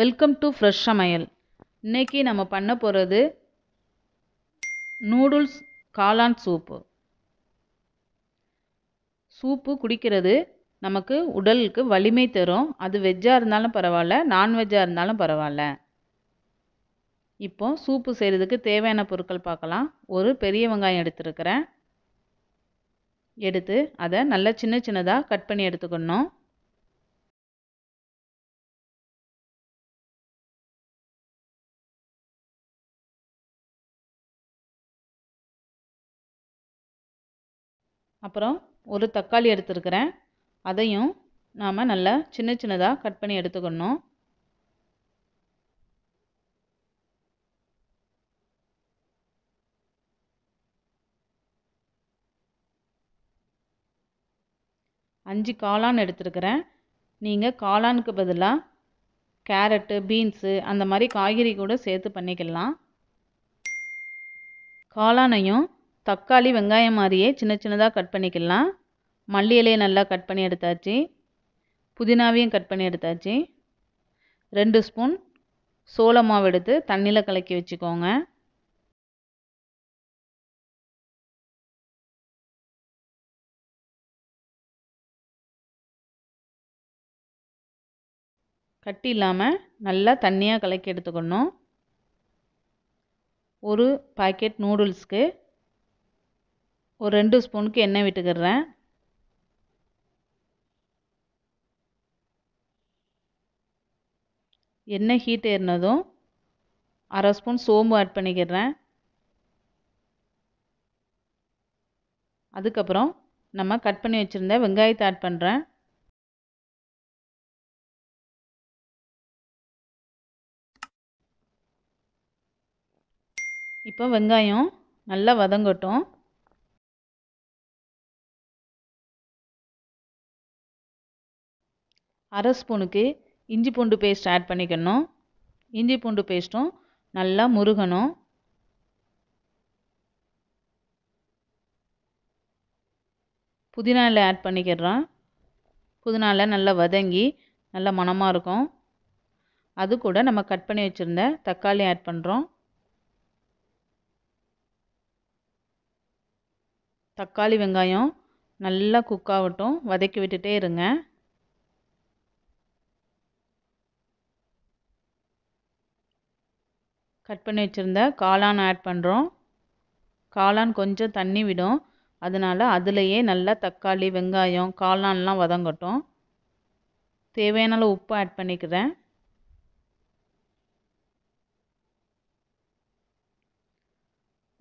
welcome to fresh சமையல் இன்றைக்கி நம்ம பண்ண போகிறது நூடுல்ஸ் காளான் சூப்பு சூப்பு குடிக்கிறது நமக்கு உடலுக்கு வலிமை தரும் அது வெஜ்ஜாக இருந்தாலும் பரவாயில்ல நான்வெஜ்ஜாக இருந்தாலும் பரவாயில்ல இப்போ சூப்பு செய்கிறதுக்கு தேவையான பொருட்கள் பார்க்கலாம் ஒரு பெரிய வெங்காயம் எடுத்துருக்கிறேன் எடுத்து அதை நல்லா சின்ன சின்னதாக கட் பண்ணி எடுத்துக்கணும் அப்புறம் ஒரு தக்காளி எடுத்துருக்கிறேன் அதையும் நாம் நல்லா சின்ன சின்னதாக கட் பண்ணி எடுத்துக்கணும் அஞ்சு காளான் எடுத்துருக்கிறேன் நீங்கள் காளானுக்கு பதிலாக கேரட்டு பீன்ஸு அந்த மாதிரி காய்கறி கூட சேர்த்து பண்ணிக்கலாம் காளானையும் தக்காளி வெங்காயம் மாதிரியே சின்ன சின்னதாக கட் பண்ணிக்கலாம் மல்லி இலையை நல்லா கட் பண்ணி எடுத்தாச்சு புதினாவையும் கட் பண்ணி எடுத்தாச்சு ரெண்டு ஸ்பூன் சோள மாவு எடுத்து தண்ணியில் கலக்கி வச்சுக்கோங்க கட்டி இல்லாமல் நல்லா தண்ணியாக கலக்கி எடுத்துக்கணும் ஒரு பாக்கெட் நூடுல்ஸ்க்கு ஒரு ரெண்டு ஸ்பூனுக்கு எண்ணெய் விட்டுக்கிறேன் எண்ணெய் ஹீட் ஏறினதும் அரை ஸ்பூன் சோம்பு ஆட் பண்ணிக்கிறேன் அதுக்கப்புறம் நம்ம கட் பண்ணி வச்சுருந்த வெங்காயத்தை ஆட் பண்ணுறேன் இப்போ வெங்காயம் நல்லா வதங்கட்டும் அரை ஸ்பூனுக்கு இஞ்சி பூண்டு பேஸ்ட் ஆட் பண்ணிக்கணும் இஞ்சி பூண்டு பேஸ்ட்டும் நல்லா முருகணும் புதினாவில் ஆட் பண்ணிக்கிறோம் புதினாவில் நல்லா வதங்கி நல்லா மணமாக இருக்கும் அது கூட நம்ம கட் பண்ணி வச்சுருந்த தக்காளி ஆட் பண்ணுறோம் தக்காளி வெங்காயம் நல்லா குக்காகட்டும் வதக்கி விட்டுட்டே இருங்க கட் பண்ணி வச்சுருந்த காளான் ஆட் பண்ணுறோம் காளான் கொஞ்சம் தண்ணி விடும் அதனால் அதுலேயே நல்லா தக்காளி வெங்காயம் காளான்லாம் வதங்கட்டும் தேவையான அளவு உப்பு ஆட் பண்ணிக்கிறேன்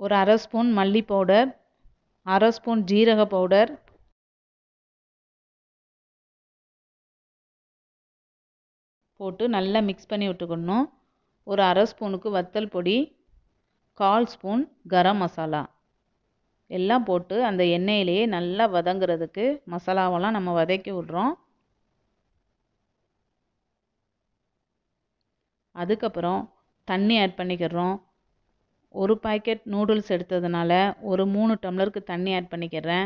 ஒரு அரை ஸ்பூன் மல்லி பவுடர் அரை ஸ்பூன் ஜீரக பவுடர் போட்டு நல்லா மிக்ஸ் பண்ணி விட்டுக்கணும் ஒரு அரை ஸ்பூனுக்கு வத்தல் பொடி கால் ஸ்பூன் கரம் மசாலா எல்லாம் போட்டு அந்த எண்ணெயிலேயே நல்லா வதங்கிறதுக்கு மசாலாவெல்லாம் நம்ம வதக்கி விட்றோம் அதுக்கப்புறம் தண்ணி ஆட் பண்ணிக்கிறோம் ஒரு பாக்கெட் நூடுல்ஸ் எடுத்ததுனால ஒரு மூணு டம்ளருக்கு தண்ணி ஆட் பண்ணிக்கிறேன்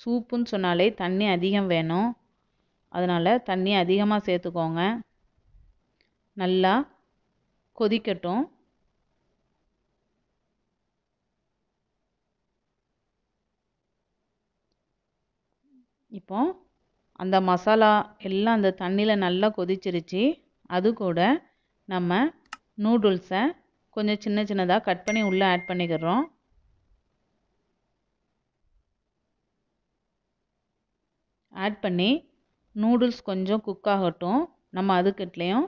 சூப்புன்னு சொன்னாலே தண்ணி அதிகம் வேணும் அதனால் தண்ணி அதிகமாக சேர்த்துக்கோங்க நல்லா கொதிக்கட்டும் இப்போ அந்த மசாலா எல்லாம் அந்த தண்ணியில் நல்லா கொதிச்சிருச்சு அது கூட நம்ம நூடுல்ஸை கொஞ்சம் சின்ன சின்னதாக கட் பண்ணி உள்ளே ஆட் பண்ணிக்கிறோம் ஆட் பண்ணி நூடுல்ஸ் கொஞ்சம் குக் ஆகட்டும் நம்ம அதுக்கட்லேயும்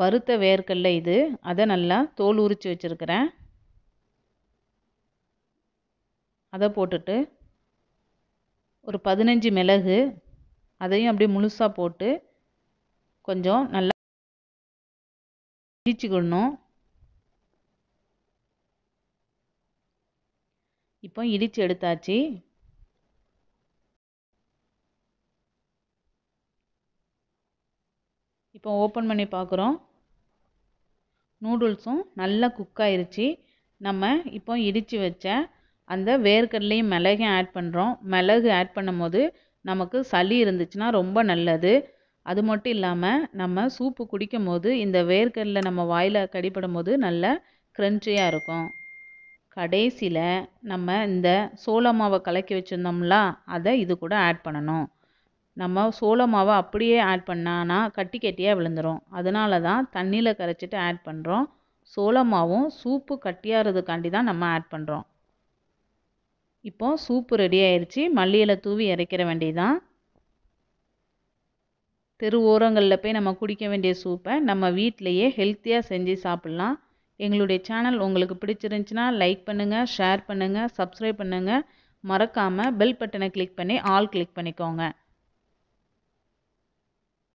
வறுத்த வேர்க்கடல இது அதை நல்லா தோல் உரித்து வச்சுருக்கிறேன் அதை போட்டுட்டு ஒரு பதினஞ்சு மிளகு அதையும் அப்படியே முழுசாக போட்டு கொஞ்சம் நல்லா இடிச்சுக்கணும் இப்போ இடித்து எடுத்தாச்சு இப்போ ஓப்பன் பண்ணி பார்க்குறோம் நூடுல்ஸும் நல்லா குக் ஆயிருச்சு நம்ம இப்போ இடித்து வச்ச அந்த வேர்க்கடலையும் மிளகையும் ஆட் பண்ணுறோம் மிளகு ஆட் பண்ணும் போது நமக்கு சளி இருந்துச்சுன்னா ரொம்ப நல்லது அது மட்டும் இல்லாமல் நம்ம சூப்பு குடிக்கும் போது இந்த வேர்க்கடலை நம்ம வாயில் கடிப்படும் போது நல்ல க்ரன்ச்சியாக இருக்கும் கடைசியில் நம்ம இந்த சோள மாவை கலக்கி வச்சுருந்தோம்ல அதை இது கூட ஆட் பண்ணணும் நம்ம சோள மாவை அப்படியே ஆட் பண்ணானா கட்டி கட்டியாக விழுந்துடும் அதனால தான் தண்ணியில் கரைச்சிட்டு ஆட் பண்ணுறோம் சோள மாவும் சூப்பு கட்டியாகிறதுக்காண்டி தான் நம்ம ஆட் பண்ணுறோம் இப்போது சூப்பு ரெடி ஆயிடுச்சு மல்லியில் தூவி இறக்கிற வேண்டியதான் தெரு ஓரங்களில் போய் நம்ம குடிக்க வேண்டிய சூப்பை நம்ம வீட்டிலையே ஹெல்த்தியாக செஞ்சு சாப்பிட்லாம் எங்களுடைய சேனல் உங்களுக்கு பிடிச்சிருந்துச்சின்னா லைக் பண்ணுங்கள் ஷேர் பண்ணுங்கள் சப்ஸ்கிரைப் பண்ணுங்கள் மறக்காமல் பெல் பட்டனை கிளிக் பண்ணி ஆல் கிளிக் பண்ணிக்கோங்க